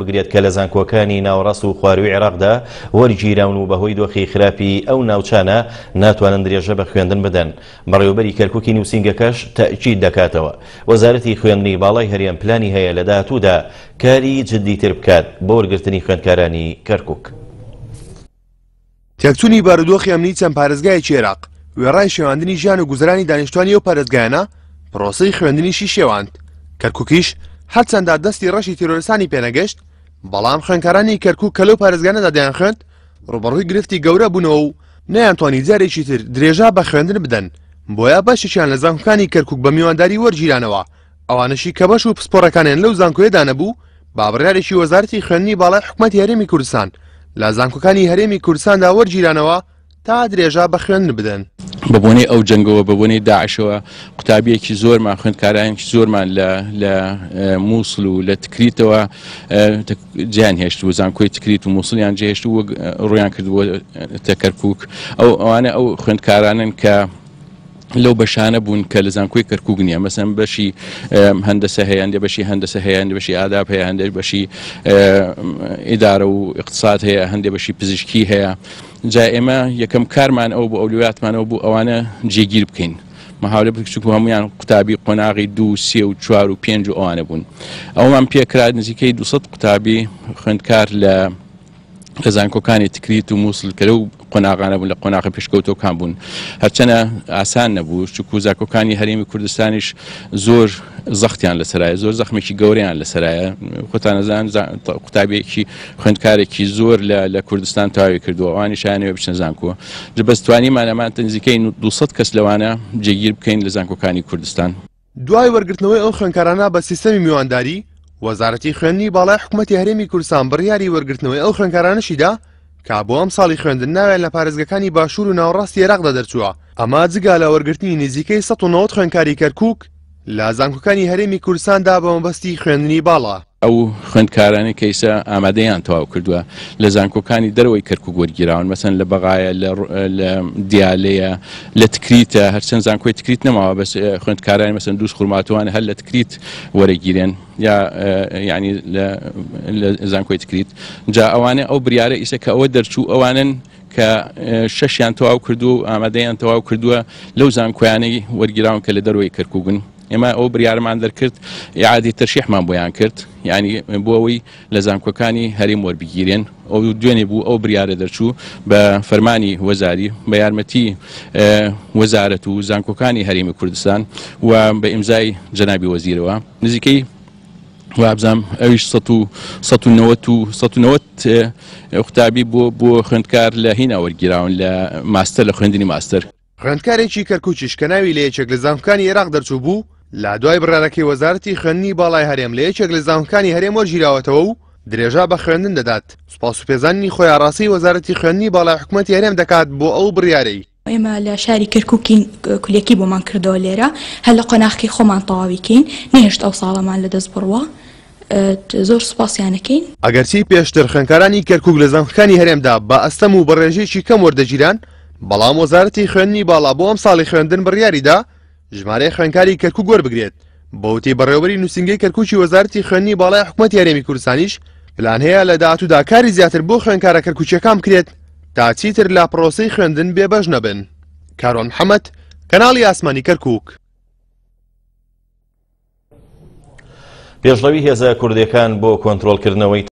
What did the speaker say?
بگرێت کە لە زانکۆکانی ناوەڕاست و خواروی عێراقدا وەرگیراون و بەهۆی دۆخی خراپی ئەو ناوچانە ناتوانن درێژە بە خوێندن بدەن بەڕێوبەری کەرککی نووسنگەکەش تاچی دەکاتەوە وەزارەتی خوێندنی باڵای هەریان پلانی هەیە لە داهاتوودا کاری جدی تر بکات بۆ وەرگرتنی خوێندکارانی کەرکک تێکچوونی بارودۆخی ئەمنی چەند پارێزگایکی عێراق وێڕای شێواندنی ژیان و گوزرانی دانیشتوانی و پارێزگایانە پرۆسی خوێندنیشی شێواند کەرککیش هەرچەندا دەستی ڕەشی تیرۆرسانی پێنەگەشت بەڵام خوێنکارانی کەرکک کەلو پارێزگانەدا دەیان خوێند ڕوبڕووی گرفتی گەورە بوونەوە و نەیانتوانی جارێکی تر درێژا بە خوێندن بدەن بۆیە بەشیان لە زانکانی کەرکک بە میوانداری وەرگیرانەوە ئەوانشی کە بەش و پسپۆرەکانیان لەو زانکۆیدا نەبوو بابڕارێکی وەزارتی خوێندنی باڵای حکومەتی هەرێمی کوردستان لە زانکۆکانی هەرێمی کوردستاندا وەرگیرانەوە تا درێژا بە خوێندن بدەن. بەبوونی ئەو جنگەوە بەبوونی داعشەوە قوتابیەکی زۆرمان خوێندکارانێکی زۆرمان لە مووسڵ و لە تکریتەوە جیان هێشت و زانکۆی تکریت و مووسڵیان جێهێشت و ڕویان کردووە تەکەرکک ئەو ئەوانە ئەو خوێندکارانن کە لەو بەشانە بوون کە لە زانکۆی کەرکک نییە مەسم بەشی هەندەسە هەیەندێ بەشی هەندەسە هەیەند بەشی ئاداب هەیە هەندێک بەشی ئیدارە و اقتصاد هەیە هەندێک بەشی پزیشکی هەیە جا ئێمە یەکەم کارمان ئەو بۆ ئەولواتمانەوە بوو ئەوانە جێگیر بکەین مەهاولە بچک هەمویان قوتابی قۆناغی دو سێ و چوار و پێنج و ئەوانە بوون ئەومان پێکرا نزیکەی 200 قوتابی خوێندکار لە خزانکۆکانی تکریت و مووسلکەرە و قۆناغانە بوون لە قۆناغی پێشکەوتەکان بوون هەرچەنە ئاسان نەبوو چکو زاکۆکانی هەرێمی کوردستانیش زۆر زەختیان لەسرایە زۆر زەخمێکی گەوریان لەسرایە خۆتانەزان قوتابێکی خوێندکارێکی زۆر لە کوردستان تاوی کردووە ئەوانی شانێ بچنەزانکووە جبەستوانیمانەمان تنزیکەی 200 کەس لەوانە جێگیر بکەین لە زانکۆکانی کوردستان. دوای وەرگرتنەوەی ئەو خوێنکارانە بە سیستەمی میوانداری وەزارەتی خوێنی باڵای حکوومەتتی هەرێمی کوردستان بڕیاری وەرگرتنەوەی ئەو خوێنکارانشیدا کابۆ ئەم ساڵی خوێندن ناوێت لە پارێزگەکانی باشوور و ناوڕاستی عێراقدا دەرچووە ئەما جگا لە وەرگرتنی نزیکەی 1990 خوێنکاری کەرکک لە زانکۆکانی هەرێمی کورساندا بە مەبەستی خوێندنی باڵە ئەو خوندکارانی کەیسە ئامادەیان تەواو کردووە لە زانکۆکانی دەرەوەی کەرک و گۆرگیراون مەسن لە بەغایە لە دیالەیە لە تکریتە هەرچەند زانکۆی تکریت نەماوە بەس خوندکارانی مەسن دووس خوماتوان هەر لە تکریت وەرەگیرێن یا ینی لە زانکۆی تکریت جا ئەوانە ئەو بریارە ئیسە کە ئەوە دەرچوو ئەوانن کە شەشیان تەواو کردو و ئامادەیان تەواو کردووە لەو زانکۆیانەی وەرگراون کە لە دەروی کەرکوبن ئێمە ئەو بریارمان دەرکرد یعادی تەشیحمان بۆیان کرد ینی بۆەوەی لە زانکۆکانی هەریم وەربگیرێن ئەو دوێنێ بوو ئەو بریارە دەرچوو بە فەرمانی وەزاری بە یارمەتی وەزارەت و زانکۆکانی هەرێمی کوردستان و بە ئیمزای جەنابی وەزیرەوە نزیکەی وابزانام ئەویش 1990 قوتابی بۆ بۆ خوێندکار لە هینە وەرگیراون لە ماستەر لە خوێندنی ماستەر خوێندکارێکی کەرکوچشکەناوی لە یەکێک لە زانکانی عێراق دەرچوو بوو لا دوای بڕارەکەی وەزارەتی خوێندنی باڵای هەرێم لە یەکێک لە زانکانی هەرێم وەرگیراوەتەوە و درێژا بە خوێندن دەدات سوپاس و پێزانانی خۆیاڕاستی وەزارەتی خوێندنی باڵای حکوومەتی هەرێم دەکات بۆ ئەو بڕیارەی ئێمە لە شاری کرکوکین کولێکی بۆمان کردەوە لێرە هەل لە قۆناخی خۆمان تەواویکەین نێشت ئەو ساڵەمان لەدەست بڕوە زۆر سوپاسیانەکەین ئەگەرچی پێشتر خوێنکارانی کەرکک لە زانخەکانی هەرێمدا بە ئەستەم و بەڕێژێکی کەم وەردەگیران بەڵام وەزارەتی خوێندنی باڵا بۆ ئەم ساڵی خوێندن بڕیاریدا ژمارەی خوێنکاری کەرکو گۆر بگرێت بەوتی بەڕێوەری نووسنگی کەرکوچی وەزارتی خوێنی باڵای حکوومەت یارێمی کوردستانیش پلان هەیە لە داهاتوودا کاری زیاتر بۆ خوێنکارە کەرکوچیەکان بکرێت تا چیتر لا پرۆسی خوێندن بێبەش نەبن کارۆن حەمەد کەناڵی ئاسمانی کەرکک پێشڵەوی هێزە کوردەکان بۆ کۆنتترۆلکردنەوەی